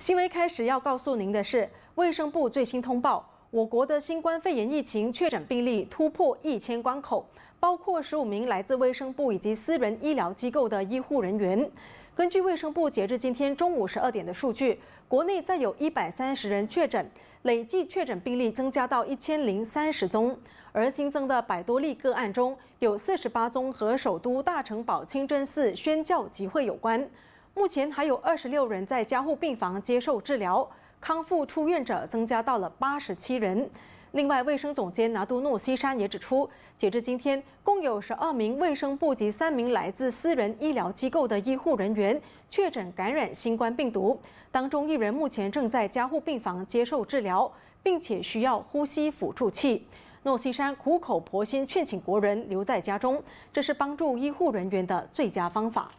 新闻开始要告诉您的是，卫生部最新通报，我国的新冠肺炎疫情确诊病例突破一千关口，包括十五名来自卫生部以及私人医疗机构的医护人员。根据卫生部截至今天中午十二点的数据，国内再有一百三十人确诊，累计确诊病例增加到一千零三十宗，而新增的百多例个案中有四十八宗和首都大城堡清真寺宣教集会有关。目前还有二十六人在加护病房接受治疗，康复出院者增加到了八十七人。另外，卫生总监拿督诺西山也指出，截至今天，共有十二名卫生部及三名来自私人医疗机构的医护人员确诊感染新冠病毒，当中一人目前正在加护病房接受治疗，并且需要呼吸辅助器。诺西山苦口婆心劝请国人留在家中，这是帮助医护人员的最佳方法。